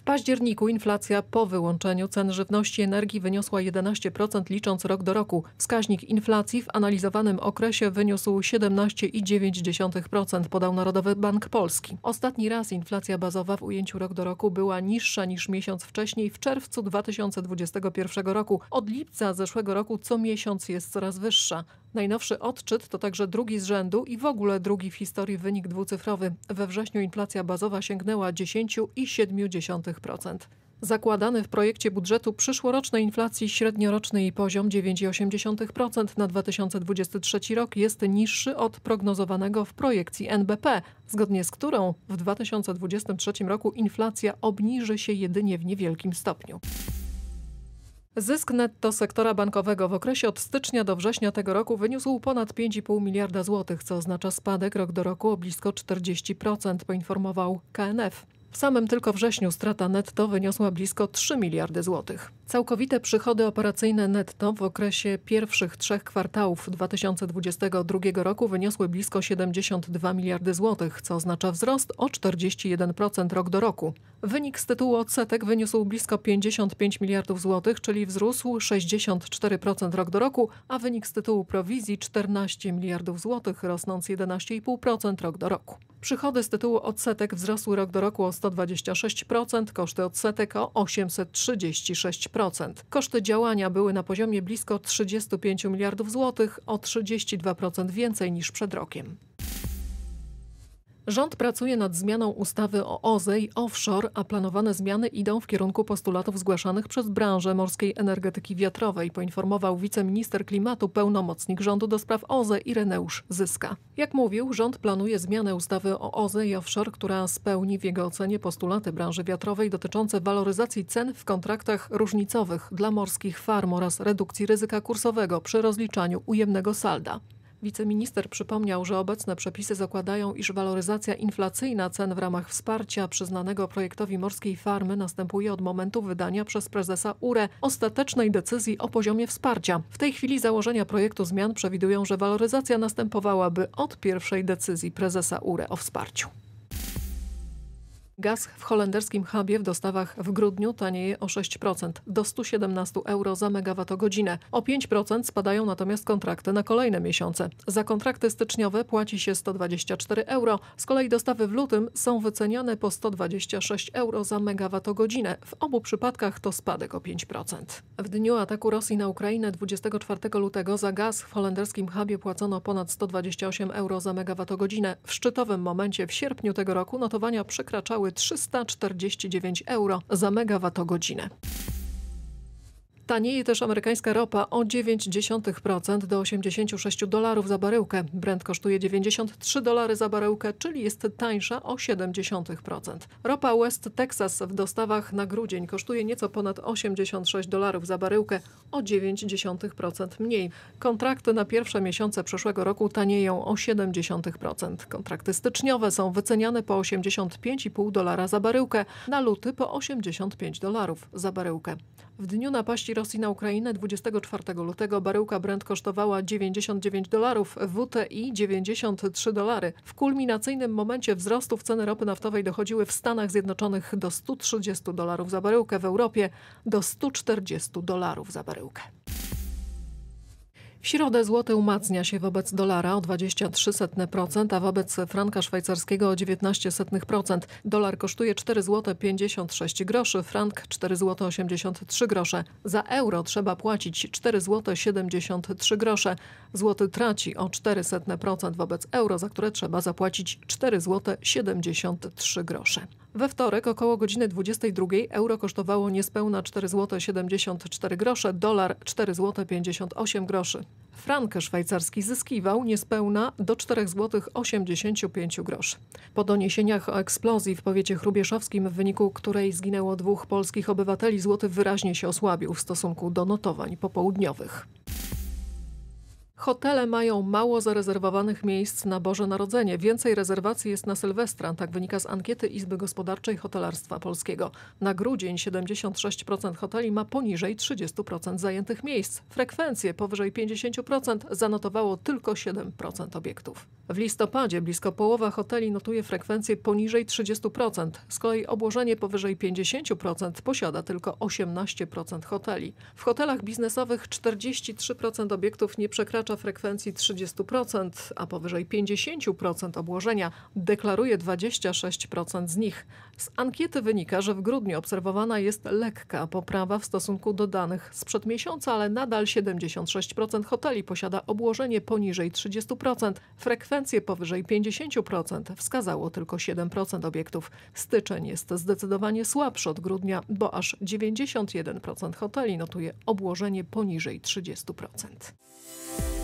W październiku inflacja po wyłączeniu cen żywności i energii wyniosła 11% licząc rok do roku. Wskaźnik inflacji w analizowanym okresie wyniósł 17,9%, podał Narodowy Bank Polski. Ostatni raz inflacja bazowa w ujęciu rok do roku była niższa niż miesiąc wcześniej w czerwcu 2021 roku. Od lipca zeszłego roku co miesiąc jest coraz wyższa. Najnowszy odczyt to także drugi z rzędu i w ogóle drugi w historii wynik dwucyfrowy. We wrześniu inflacja bazowa sięgnęła 10,7%. Zakładany w projekcie budżetu przyszłorocznej inflacji średnioroczny i poziom 9,8% na 2023 rok jest niższy od prognozowanego w projekcji NBP, zgodnie z którą w 2023 roku inflacja obniży się jedynie w niewielkim stopniu. Zysk netto sektora bankowego w okresie od stycznia do września tego roku wyniósł ponad 5,5 miliarda złotych, co oznacza spadek rok do roku o blisko 40%, poinformował KNF. W samym tylko wrześniu strata netto wyniosła blisko 3 miliardy złotych. Całkowite przychody operacyjne netto w okresie pierwszych trzech kwartałów 2022 roku wyniosły blisko 72 miliardy złotych, co oznacza wzrost o 41% rok do roku. Wynik z tytułu odsetek wyniósł blisko 55 miliardów złotych, czyli wzrósł 64% rok do roku, a wynik z tytułu prowizji 14 miliardów złotych, rosnąc 11,5% rok do roku. Przychody z tytułu odsetek wzrosły rok do roku o 126%, koszty odsetek o 836%. 2%. Koszty działania były na poziomie blisko 35 miliardów złotych, o 32% więcej niż przed rokiem. Rząd pracuje nad zmianą ustawy o OZE i offshore, a planowane zmiany idą w kierunku postulatów zgłaszanych przez branżę morskiej energetyki wiatrowej, poinformował wiceminister klimatu pełnomocnik rządu do spraw OZE Ireneusz Zyska. Jak mówił, rząd planuje zmianę ustawy o OZE i offshore, która spełni w jego ocenie postulaty branży wiatrowej dotyczące waloryzacji cen w kontraktach różnicowych dla morskich farm oraz redukcji ryzyka kursowego przy rozliczaniu ujemnego salda. Wiceminister przypomniał, że obecne przepisy zakładają, iż waloryzacja inflacyjna cen w ramach wsparcia przyznanego projektowi morskiej farmy następuje od momentu wydania przez prezesa URE ostatecznej decyzji o poziomie wsparcia. W tej chwili założenia projektu zmian przewidują, że waloryzacja następowałaby od pierwszej decyzji prezesa URE o wsparciu. Gaz w holenderskim hubie w dostawach w grudniu tanieje o 6% do 117 euro za megawattogodzinę. O 5% spadają natomiast kontrakty na kolejne miesiące. Za kontrakty styczniowe płaci się 124 euro. Z kolei dostawy w lutym są wyceniane po 126 euro za megawattogodzinę. W obu przypadkach to spadek o 5%. W dniu ataku Rosji na Ukrainę 24 lutego za gaz w holenderskim hubie płacono ponad 128 euro za megawattogodzinę. W szczytowym momencie w sierpniu tego roku notowania przekraczały 349 euro za megawattogodzinę. Tanieje też amerykańska ropa o 9% do 86 dolarów za baryłkę. Brent kosztuje 93 dolary za baryłkę, czyli jest tańsza o 0,7%. Ropa West Texas w dostawach na grudzień kosztuje nieco ponad 86 dolarów za baryłkę, o 0,9% mniej. Kontrakty na pierwsze miesiące przyszłego roku tanieją o 0,7%. Kontrakty styczniowe są wyceniane po 85,5 dolara za baryłkę, na luty po 85 dolarów za baryłkę. W dniu napaści Rosji na Ukrainę 24 lutego baryłka Brent kosztowała 99 dolarów, WTI 93 dolary. W kulminacyjnym momencie wzrostów ceny ropy naftowej dochodziły w Stanach Zjednoczonych do 130 dolarów za baryłkę, w Europie do 140 dolarów za baryłkę. W środę złoty umacnia się wobec dolara o 23%, a wobec franka szwajcarskiego o 19%. Dolar kosztuje 4 zł 56 groszy, frank 4 zł 83 grosze. Za euro trzeba płacić 4 zł 73 grosze. Złoty traci o 400% wobec euro, za które trzeba zapłacić 4 zł 73 grosze. We wtorek około godziny 22 euro kosztowało niespełna 4 zł 74 grosze, dolar 4 zł 58 groszy. Frank szwajcarski zyskiwał niespełna do 4,85 zł. Po doniesieniach o eksplozji w powiecie chrubieszowskim, w wyniku której zginęło dwóch polskich obywateli, złoty wyraźnie się osłabił w stosunku do notowań popołudniowych. Hotele mają mało zarezerwowanych miejsc na Boże Narodzenie. Więcej rezerwacji jest na Sylwestra, tak wynika z ankiety Izby Gospodarczej Hotelarstwa Polskiego. Na grudzień 76% hoteli ma poniżej 30% zajętych miejsc. Frekwencje powyżej 50% zanotowało tylko 7% obiektów. W listopadzie blisko połowa hoteli notuje frekwencję poniżej 30%, z kolei obłożenie powyżej 50% posiada tylko 18% hoteli. W hotelach biznesowych 43% obiektów nie przekracza posiadacza frekwencji 30%, a powyżej 50% obłożenia deklaruje 26% z nich. Z ankiety wynika, że w grudniu obserwowana jest lekka poprawa w stosunku do danych sprzed miesiąca, ale nadal 76% hoteli posiada obłożenie poniżej 30%. Frekwencje powyżej 50% wskazało tylko 7% obiektów. Styczeń jest zdecydowanie słabszy od grudnia, bo aż 91% hoteli notuje obłożenie poniżej 30%.